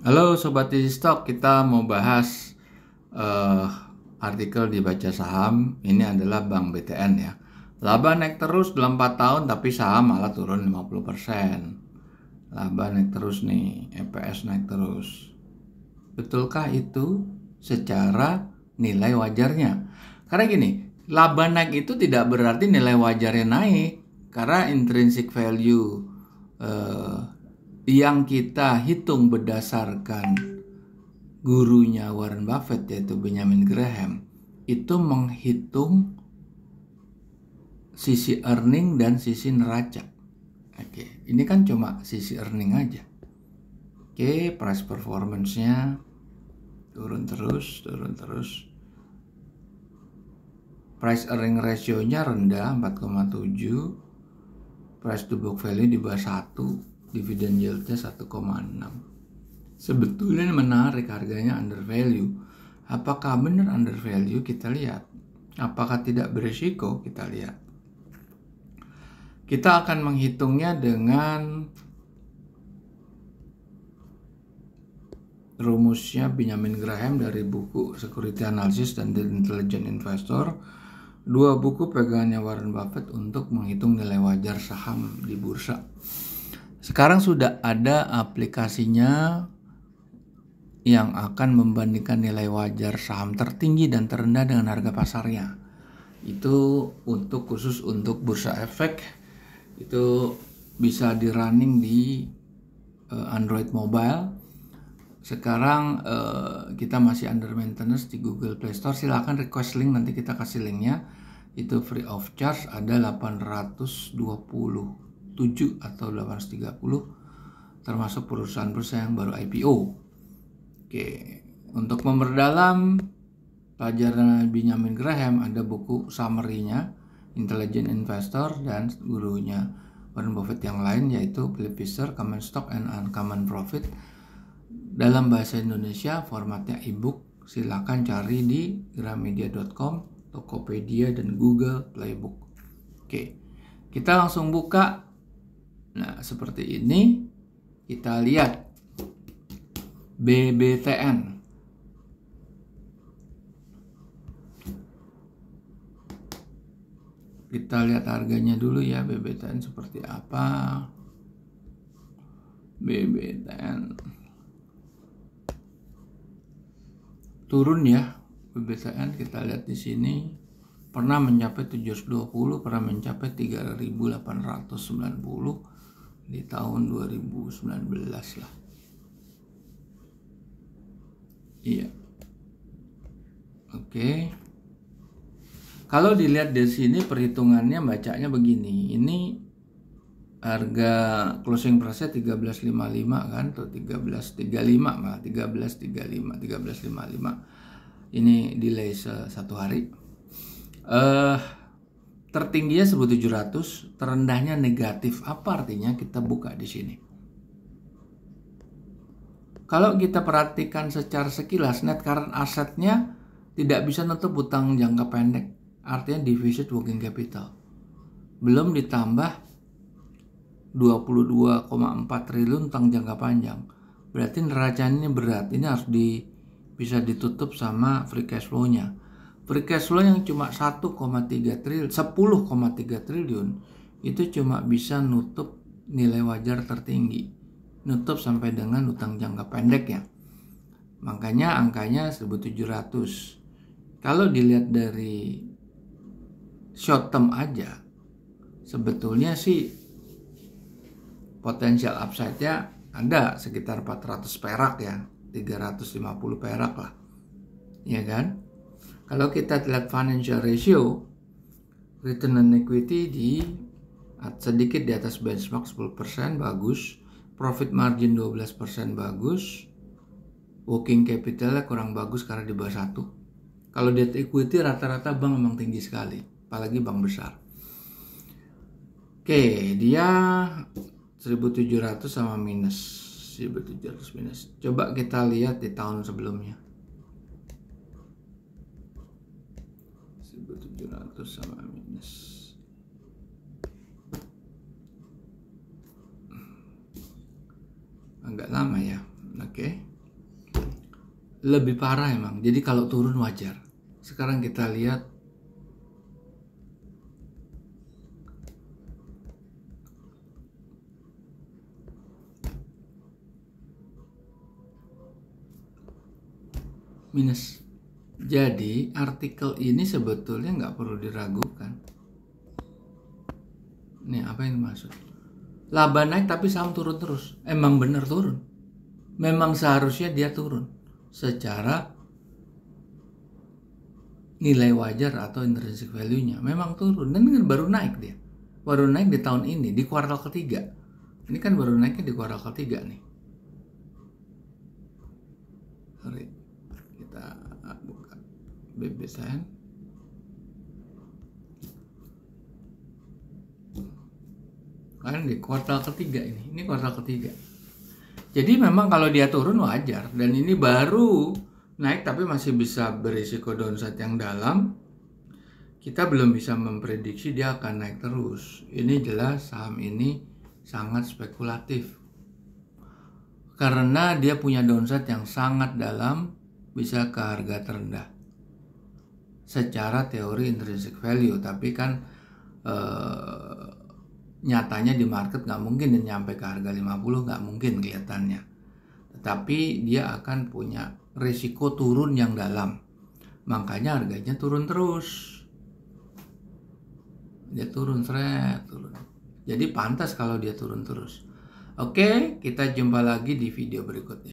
Halo Sobat Easy Stock, kita mau bahas uh, artikel di Baca Saham. Ini adalah Bank BTN ya. Laba naik terus dalam 4 tahun tapi saham malah turun 50%. Laba naik terus nih, EPS naik terus. Betulkah itu secara nilai wajarnya? Karena gini, laba naik itu tidak berarti nilai wajarnya naik karena intrinsic value eh, yang kita hitung berdasarkan gurunya Warren Buffett yaitu Benjamin Graham itu menghitung sisi earning dan sisi neraca. Oke, ini kan cuma sisi earning aja. Oke, price performance-nya turun terus, turun terus. Price earning ratio-nya rendah 4,7. Price to book value di bawah 1 Dividend yieldnya 1,6. Sebetulnya ini menarik harganya under value. Apakah benar under value? Kita lihat. Apakah tidak beresiko Kita lihat. Kita akan menghitungnya dengan rumusnya Benjamin Graham dari buku Security Analysis dan The Intelligent Investor. Dua buku pegangannya Warren Buffett untuk menghitung nilai wajar saham di bursa. Sekarang sudah ada aplikasinya yang akan membandingkan nilai wajar saham tertinggi dan terendah dengan harga pasarnya. Itu untuk khusus untuk bursa efek itu bisa di running eh, di Android mobile. Sekarang eh, kita masih under maintenance di Google Play Store. Silahkan request link nanti kita kasih linknya. Itu free of charge ada 820 atau 830 termasuk perusahaan-perusahaan yang baru IPO. Oke, untuk memperdalam pelajaran Benjamin Graham ada buku summary-nya Intelligent Investor dan gurunya Warren Buffett yang lain yaitu Philip Fisher Common Stock and Uncommon Profit dalam bahasa Indonesia formatnya ebook silahkan cari di gramedia.com Tokopedia dan Google Playbook. Oke, kita langsung buka Nah, seperti ini kita lihat BBTN. Kita lihat harganya dulu ya BBTN seperti apa. BBTN turun ya BBTN kita lihat di sini pernah mencapai 720 pernah mencapai 3890 di tahun 2019 lah iya oke kalau dilihat di sini perhitungannya bacanya begini ini harga closing price 1355 kan atau 1335 malah 1335 1355 ini delay satu hari eh uh, tertingginya 1700, terendahnya negatif. Apa artinya kita buka di sini? Kalau kita perhatikan secara sekilas, net current asetnya tidak bisa nutup utang jangka pendek. Artinya deficit working capital. Belum ditambah 22,4 triliun utang jangka panjang. Berarti neraca ini berat. Ini harus di, bisa ditutup sama free cash flow-nya Free cash flow yang cuma 1,3 triliun, 10,3 triliun itu cuma bisa nutup nilai wajar tertinggi. Nutup sampai dengan utang jangka pendek ya. Makanya angkanya 1700. Kalau dilihat dari short term aja sebetulnya sih potensial upside-nya ada sekitar 400 perak ya, 350 perak lah. Ya kan? Kalau kita lihat financial ratio, return on equity di ah, sedikit di atas benchmark 10% bagus, profit margin 12% bagus, working capital kurang bagus karena di bawah 1 Kalau debt equity rata-rata bank memang tinggi sekali, apalagi bank besar. Oke, dia 1700 sama minus 1700 minus. Coba kita lihat di tahun sebelumnya. minus sama minus agak lama ya oke okay. lebih parah emang jadi kalau turun wajar sekarang kita lihat minus jadi artikel ini sebetulnya nggak perlu diragukan. Nih apa yang dimaksud? Laba naik tapi saham turun terus. Emang bener turun. Memang seharusnya dia turun secara nilai wajar atau intrinsic value-nya. Memang turun dan baru naik dia. Baru naik di tahun ini di kuartal ketiga. Ini kan baru naiknya di kuartal ketiga nih. bebesan kan di kuartal ketiga ini ini kuartal ketiga jadi memang kalau dia turun wajar dan ini baru naik tapi masih bisa berisiko downside yang dalam kita belum bisa memprediksi dia akan naik terus ini jelas saham ini sangat spekulatif karena dia punya downside yang sangat dalam bisa ke harga terendah secara teori intrinsic value tapi kan eh, nyatanya di market nggak mungkin dan nyampe ke harga 50 nggak mungkin kelihatannya tetapi dia akan punya risiko turun yang dalam makanya harganya turun terus dia turun seret turun jadi pantas kalau dia turun terus oke kita jumpa lagi di video berikutnya